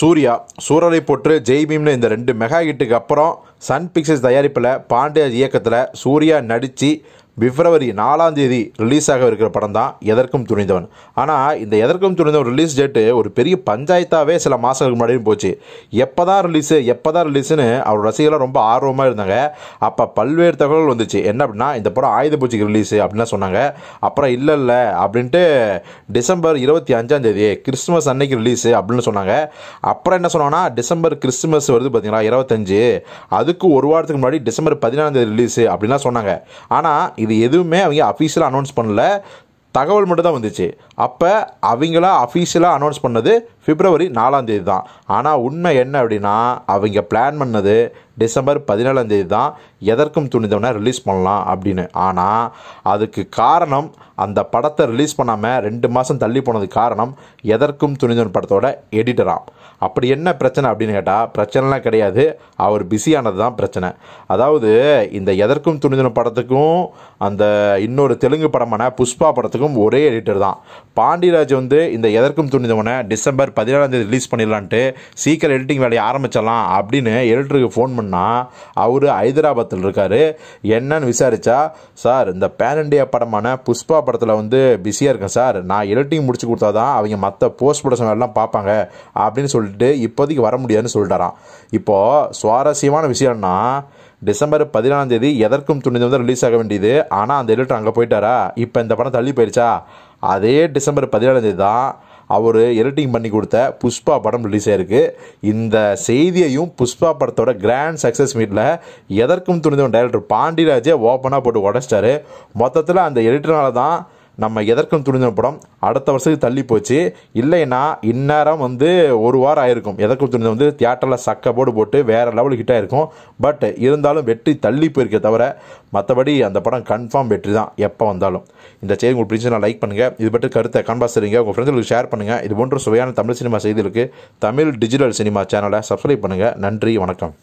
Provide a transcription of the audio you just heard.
சூர்யா சூரரை போற்று ஜெய் பீம்னு இந்த ரெண்டு மெகா ஹிட்டுக்கு அப்புறம் சன் பிக்சர்ஸ் தயாரிப்பில் பாண்டியாஜ் இயக்கத்தில் சூர்யா நடித்து பிப்ரவரி நாலாம் தேதி ரிலீஸ் ஆக இருக்கிற படம் தான் எதற்கும் துணிந்தவன் ஆனால் இந்த எதற்கும் துணிந்தவன் ரிலீஸ் டேட்டு ஒரு பெரிய பஞ்சாயத்தாகவே சில மாதங்களுக்கு முன்னாடியும் போச்சு எப்போ தான் ரிலீஸு எப்போ தான் ரிலீஸுன்னு அவர் ரசிகர்கள் ரொம்ப ஆர்வமாக இருந்தாங்க அப்போ பல்வேறு தகவல்கள் வந்துச்சு என்ன அப்படின்னா இந்த படம் ஆயுத பூச்சிக்கு ரிலீஸு அப்படின்னா சொன்னாங்க அப்புறம் இல்லை இல்லை அப்படின்ட்டு டிசம்பர் இருபத்தி அஞ்சாம் தேதி கிறிஸ்மஸ் அன்னைக்கு ரிலீஸு அப்படின்னு சொன்னாங்க அப்புறம் என்ன சொன்னாங்கன்னா டிசம்பர் கிறிஸ்மஸ் வருது பார்த்தீங்களா இருபத்தஞ்சு அதுக்கு ஒரு வாரத்துக்கு முன்னாடி டிசம்பர் பதினாலாம் தேதி ரிலீஸு அப்படின்னா சொன்னாங்க ஆனால் இது எதுவுமே அவங்க அஃபீஷியலாக அனௌன்ஸ் பண்ணல தகவல் மட்டும் தான் வந்துச்சு அப்போ அவங்களா அஃபீஷியலாக அனௌன்ஸ் பண்ணது பிப்ரவரி நாலாந்தேதி தான் ஆனால் உண்மை என்ன அப்படின்னா அவங்க பிளான் பண்ணது டிசம்பர் பதினேழாந்தேதி தான் எதற்கும் துணிந்தவனை ரிலீஸ் பண்ணலாம் அப்படின்னு ஆனால் அதுக்கு காரணம் அந்த படத்தை ரிலீஸ் பண்ணாமல் ரெண்டு மாதம் தள்ளி போனது காரணம் எதற்கும் துணிந்தவன் படத்தோட எடிட்டராம் அப்படி என்ன பிரச்சனை அப்படின்னு கேட்டால் பிரச்சனைலாம் கிடையாது அவர் பிஸியானது தான் பிரச்சனை அதாவது இந்த எதற்கும் துணிந்தவன் படத்துக்கும் அந்த இன்னொரு தெலுங்கு படமான புஷ்பா படத்துக்கும் எதற்கும் ஒரே எடிட்டர் தான் பாண்டியராஜ் வந்து இந்த எதற்கும் துணிந்தவனை டிசம்பர் பதினேழாம் தேதி ரிலீஸ் பண்ணிடலான்ட்டு சீக்கிரம் எடிட்டிங் வேலையை ஆரம்பிச்சிடலாம் அப்படின்னு எடிட்டருக்கு ஃபோன் பண்ணால் அவர் ஹைதராபாத்தில் இருக்கார் என்னன்னு விசாரித்தா சார் இந்த பேன் இண்டியா படமான புஷ்பா படத்தில் வந்து பிஸியாக இருக்கேன் சார் நான் எடிட்டிங் முடிச்சு கொடுத்தா தான் அவங்க மற்ற போஸ்ட் ப்ரொடக்ஷன் எல்லாம் பார்ப்பாங்க அப்படின்னு சொல்லிட்டு இப்போதைக்கு வர முடியாதுன்னு சொல்லிட்டாரான் இப்போது சுவாரஸ்யமான விஷயம்னா டிசம்பர் பதினாலாம் தேதி எதற்கும் துணிந்து வந்து ரிலீஸ் ஆக வேண்டியது ஆனால் அந்த எடிட்டர் அங்கே போயிட்டாரா இப்போ இந்த படம் தள்ளி போயிடுச்சா அதே டிசம்பர் பதினாலாம் தேதி தான் அவர் எடிட்டிங் பண்ணி கொடுத்த புஷ்பா படம் ரிலீஸ் ஆயிருக்கு இந்த செய்தியையும் புஷ்பா படத்தோட கிராண்ட் சக்ஸஸ் மீட்டில் எதற்கும் துணிந்தவன் டைரக்டர் பாண்டிராஜே ஓப்பனாக போட்டு உடச்சிட்டாரு மொத்தத்தில் அந்த எடிட்டர்னால தான் நம்ம எதற்கும் துணிந்த படம் அடுத்த வருஷத்துக்கு தள்ளி போச்சு இல்லைன்னா இந்நேரம் வந்து ஒரு வாரம் ஆயிருக்கும் எதற்கும் துணிந்த வந்து தியேட்டரில் சக்க போட்டு வேறு லெவலுக்கு ஹிட்டாக இருக்கும் பட் இருந்தாலும் வெற்றி தள்ளி போயிருக்கே தவிர மற்றபடி அந்த படம் கன்ஃபார்ம் வெற்றி தான் எப்போ வந்தாலும் இந்த செய்தி உங்களுக்கு பிடிச்சி நான் லைக் பண்ணுங்கள் இது பற்றி கருத்தை கன்பாஸ் தெரியுங்க உங்கள் ஃப்ரெண்ட்ஸுக்கு ஷேர் பண்ணுங்கள் இது போன்ற சுவையான தமிழ் சினிமா செய்திகளுக்கு தமிழ் டிஜிட்டல் சினிமா சேனலை சப்ஸ்கிரைப் பண்ணுங்கள் நன்றி வணக்கம்